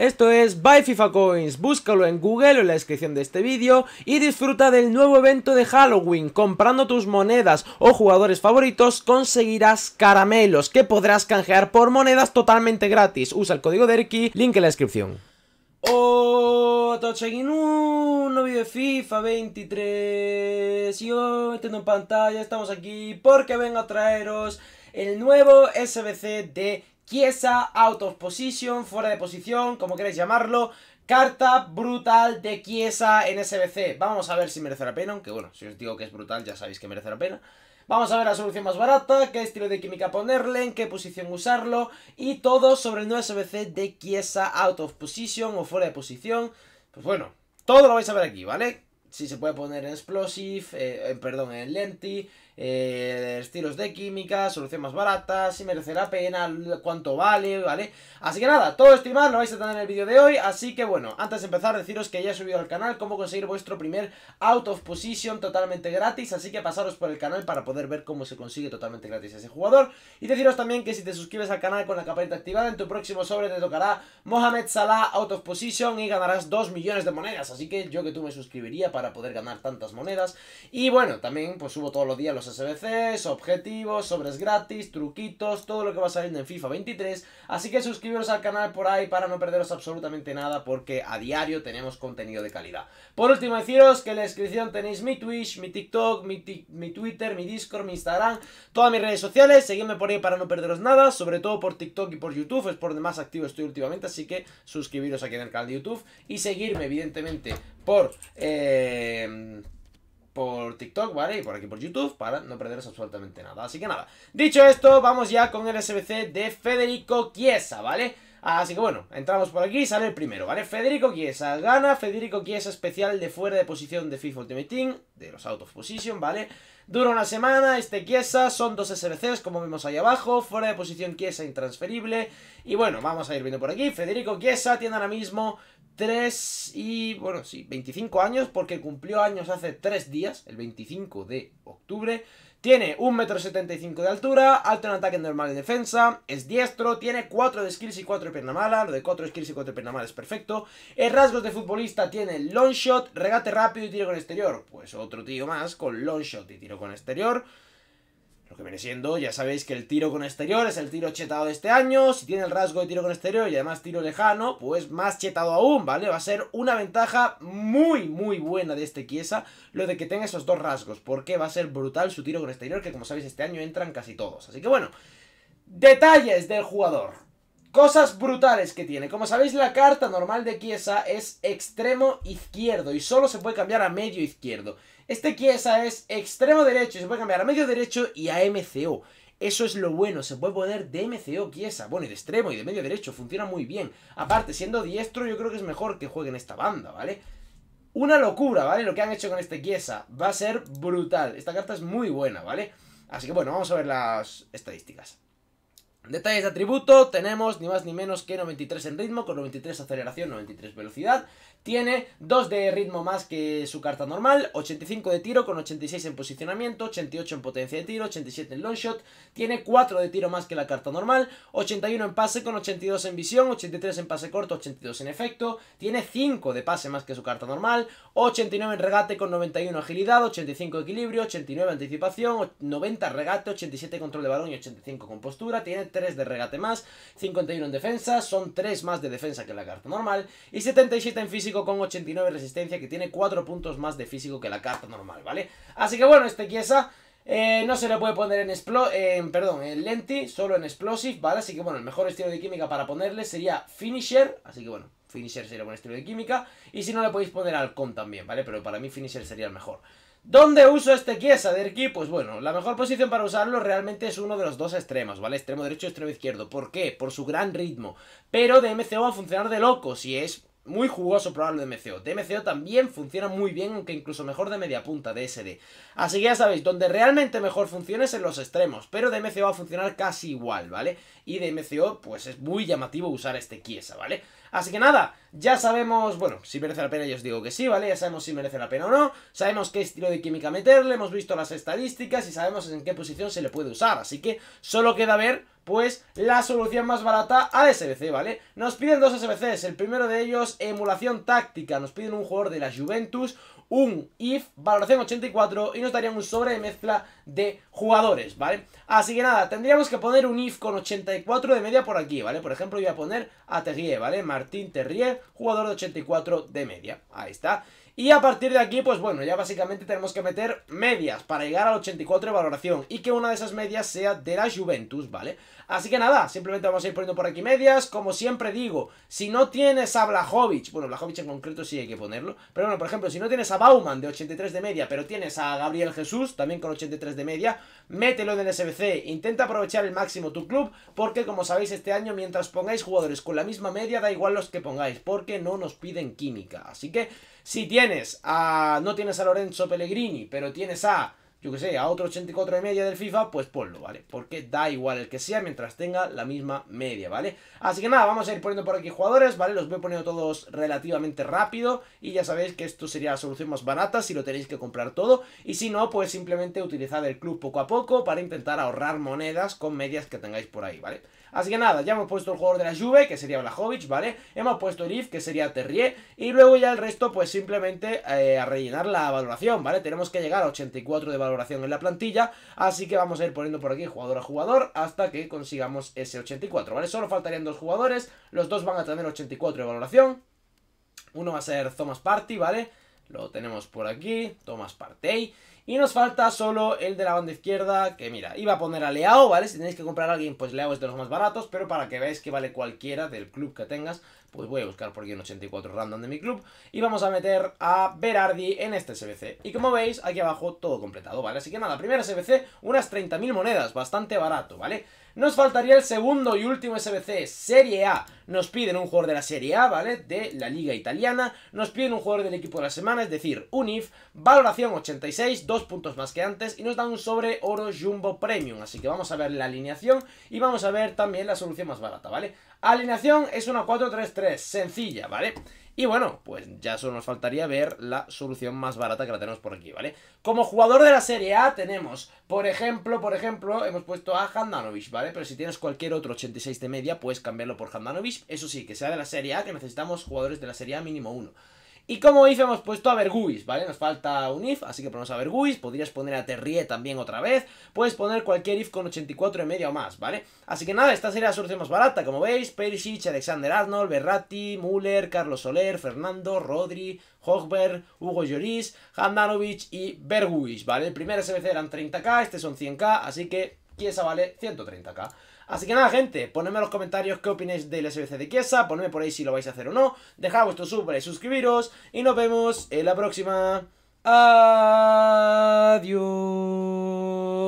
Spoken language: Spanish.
Esto es Buy FIFA Coins, búscalo en Google o en la descripción de este vídeo y disfruta del nuevo evento de Halloween. Comprando tus monedas o jugadores favoritos conseguirás caramelos que podrás canjear por monedas totalmente gratis. Usa el código DERKI, link en la descripción. Oh, un nuevo vídeo de FIFA 23 yo hoy en pantalla estamos aquí porque vengo a traeros el nuevo SBC de Kiesa out of position, fuera de posición, como queréis llamarlo. Carta brutal de Kiesa en SBC. Vamos a ver si merece la pena, aunque bueno, si os digo que es brutal ya sabéis que merece la pena. Vamos a ver la solución más barata, qué estilo de química ponerle, en qué posición usarlo y todo sobre el nuevo SBC de Kiesa out of position o fuera de posición. Pues bueno, todo lo vais a ver aquí, ¿vale? Si se puede poner en explosive, eh, perdón, en lenti, eh, estilos de química, solución más barata, si merece la pena, cuánto vale, ¿vale? Así que nada, todo esto y más lo vais a tener en el vídeo de hoy, así que bueno, antes de empezar deciros que ya he subido al canal cómo conseguir vuestro primer out of position totalmente gratis, así que pasaros por el canal para poder ver cómo se consigue totalmente gratis ese jugador. Y deciros también que si te suscribes al canal con la campanita activada, en tu próximo sobre te tocará Mohamed Salah out of position y ganarás 2 millones de monedas, así que yo que tú me suscribiría para poder ganar tantas monedas. Y bueno, también pues subo todos los días los SBCs, objetivos, sobres gratis, truquitos, todo lo que va saliendo en FIFA 23. Así que suscribiros al canal por ahí para no perderos absolutamente nada porque a diario tenemos contenido de calidad. Por último, deciros que en la descripción tenéis mi Twitch, mi TikTok, mi, Twitter, mi Discord, mi Instagram, todas mis redes sociales. Seguidme por ahí para no perderos nada, sobre todo por TikTok y por YouTube, es por donde más activo estoy últimamente, así que suscribiros aquí en el canal de YouTube y seguirme evidentemente por... Eh, por TikTok, ¿vale? Y por aquí por YouTube para no perderos absolutamente nada. Así que nada, dicho esto, vamos ya con el SBC de Federico Chiesa, ¿vale? Así que bueno, entramos por aquí y sale el primero, ¿vale? Federico Chiesa gana, Federico Chiesa especial de fuera de posición de FIFA Ultimate Team, de los out of position, ¿vale? Dura una semana, este Chiesa, son dos SBCs como vemos ahí abajo, fuera de posición Chiesa intransferible, y bueno, vamos a ir viendo por aquí, Federico Chiesa tiene ahora mismo 3 y, bueno, sí, 25 años, porque cumplió años hace 3 días, el 25 de octubre. Tiene 1,75m de altura, alto en ataque normal y defensa, es diestro, tiene 4 de skills y 4 de pierna mala, lo de 4 skills y 4 de pierna mala es perfecto. En rasgos de futbolista tiene long shot, regate rápido y tiro con exterior, pues otro tío más con long shot y tiro con exterior. Lo que viene siendo, ya sabéis que el tiro con exterior es el tiro chetado de este año. Si tiene el rasgo de tiro con exterior y además tiro lejano, pues más chetado aún, ¿vale? Va a ser una ventaja muy, muy buena de este Kiesa lo de que tenga esos dos rasgos, porque va a ser brutal su tiro con exterior, que como sabéis este año entran casi todos. Así que bueno, detalles del jugador. Cosas brutales que tiene. Como sabéis, la carta normal de Kiesa es extremo izquierdo y solo se puede cambiar a medio izquierdo. Este Kiesa es extremo derecho y se puede cambiar a medio derecho y a MCO. Eso es lo bueno, se puede poner de MCO Kiesa. Bueno, y de extremo y de medio derecho, funciona muy bien. Aparte, siendo diestro, yo creo que es mejor que jueguen esta banda, ¿vale? Una locura, ¿vale? Lo que han hecho con este Kiesa Va a ser brutal. Esta carta es muy buena, ¿vale? Así que bueno, vamos a ver las estadísticas. Detalles de atributo, tenemos ni más ni menos que 93 en ritmo, con 93 aceleración, 93 velocidad, tiene 2 de ritmo más que su carta normal, 85 de tiro con 86 en posicionamiento, 88 en potencia de tiro, 87 en long shot. Tiene 4 de tiro más que la carta normal, 81 en pase con 82 en visión, 83 en pase corto, 82 en efecto. Tiene 5 de pase más que su carta normal, 89 en regate con 91 agilidad, 85 equilibrio, 89 anticipación, 90 regate, 87 control de balón y 85 con postura. Tiene 3 de regate más, 51 en defensa, son 3 más de defensa que la carta normal y 77 en física con 89 resistencia, que tiene 4 puntos más de físico que la carta normal, ¿vale? Así que bueno, este quiesa eh, no se le puede poner en perdón, en Lenti, solo en Explosive, ¿vale? Así que bueno, el mejor estilo de química para ponerle sería Finisher, así que bueno, Finisher sería buen estilo de química, y si no le podéis poner con también, ¿vale? Pero para mí Finisher sería el mejor. ¿Dónde uso este Kiesa de Pues bueno, la mejor posición para usarlo realmente es uno de los dos extremos, ¿vale? Extremo derecho y extremo izquierdo. ¿Por qué? Por su gran ritmo. Pero de MCO va a funcionar de loco si es muy jugoso probarlo de MCO. MCO también funciona muy bien, aunque incluso mejor de media punta, de SD. Así que ya sabéis, donde realmente mejor funciona es en los extremos, pero DMCO va a funcionar casi igual, ¿vale? Y MCO, pues es muy llamativo usar este quiesa ¿vale? Así que nada, ya sabemos, bueno, si merece la pena yo os digo que sí, ¿vale? Ya sabemos si merece la pena o no, sabemos qué estilo de química meterle, hemos visto las estadísticas y sabemos en qué posición se le puede usar, así que solo queda ver, pues, la solución más barata al SBC, ¿vale? Nos piden dos SBCs, el primero de ellos, emulación táctica, nos piden un jugador de la Juventus, un if, valoración 84 y nos darían un sobre de mezcla de jugadores, ¿vale? Así que nada, tendríamos que poner un if con 84 de media por aquí, ¿vale? Por ejemplo, voy a poner a Terrier, ¿vale? Más Martín Terrier, jugador de 84 de media. Ahí está. Y a partir de aquí, pues bueno, ya básicamente tenemos que meter medias para llegar al 84 de valoración y que una de esas medias sea de la Juventus, ¿vale? Así que nada, simplemente vamos a ir poniendo por aquí medias, como siempre digo, si no tienes a Blajovic, bueno, Blajovic en concreto sí hay que ponerlo, pero bueno, por ejemplo, si no tienes a Bauman de 83 de media, pero tienes a Gabriel Jesús, también con 83 de media, mételo en el SBC, intenta aprovechar el máximo tu club, porque como sabéis este año, mientras pongáis jugadores con la misma media, da igual los que pongáis, porque no nos piden química, así que... Si tienes a. No tienes a Lorenzo Pellegrini, pero tienes a yo que sé, a otro 84 de media del FIFA, pues ponlo, ¿vale? Porque da igual el que sea mientras tenga la misma media, ¿vale? Así que nada, vamos a ir poniendo por aquí jugadores, ¿vale? Los voy poniendo todos relativamente rápido y ya sabéis que esto sería la solución más barata si lo tenéis que comprar todo y si no, pues simplemente utilizar el club poco a poco para intentar ahorrar monedas con medias que tengáis por ahí, ¿vale? Así que nada, ya hemos puesto el jugador de la Juve, que sería Blajovic, ¿vale? Hemos puesto el IF, que sería Terrier, y luego ya el resto, pues simplemente eh, a rellenar la valoración, ¿vale? Tenemos que llegar a 84 de valoración valoración en la plantilla, así que vamos a ir poniendo por aquí jugador a jugador hasta que consigamos ese 84, ¿vale? Solo faltarían dos jugadores, los dos van a tener 84 de valoración, uno va a ser Thomas Party, ¿vale? Lo tenemos por aquí, Thomas Partey. Y nos falta solo el de la banda izquierda, que mira, iba a poner a Leao, ¿vale? Si tenéis que comprar a alguien, pues Leao es de los más baratos, pero para que veáis que vale cualquiera del club que tengas, pues voy a buscar por aquí un 84 random de mi club y vamos a meter a Berardi en este SBC. Y como veis, aquí abajo todo completado, ¿vale? Así que nada, primera SBC, unas 30.000 monedas, bastante barato, ¿vale? Nos faltaría el segundo y último SBC, Serie A. Nos piden un jugador de la Serie A, ¿vale? De la Liga Italiana. Nos piden un jugador del equipo de la semana, es decir, UNIF. Valoración 86, dos puntos más que antes. Y nos dan un sobre oro Jumbo Premium. Así que vamos a ver la alineación y vamos a ver también la solución más barata, ¿vale? Alineación es una 4-3-3 sencilla, ¿vale? Y bueno, pues ya solo nos faltaría ver la solución más barata que la tenemos por aquí, ¿vale? Como jugador de la Serie A tenemos, por ejemplo, por ejemplo, hemos puesto a Handanovic, ¿vale? Pero si tienes cualquier otro 86 de media, puedes cambiarlo por Handanovic. Eso sí, que sea de la Serie A, que necesitamos jugadores de la Serie A mínimo uno. Y como if hemos puesto a Berguis, ¿vale? Nos falta un if, así que ponemos a Berguis, podrías poner a Terrier también otra vez, puedes poner cualquier if con 84 y media o más, ¿vale? Así que nada, esta sería la solución más barata, como veis, Perisic, Alexander Arnold, Berratti, Müller, Carlos Soler, Fernando, Rodri, Hochberg, Hugo Lloris, Handanovic y Berguis, ¿vale? El primer SBC eran 30k, este son 100k, así que Kiesa vale 130k. Así que nada, gente, ponedme en los comentarios qué opináis del SBC de Kiesa, ponedme por ahí si lo vais a hacer o no, dejad vuestro sube, y suscribiros, y nos vemos en la próxima. Adiós.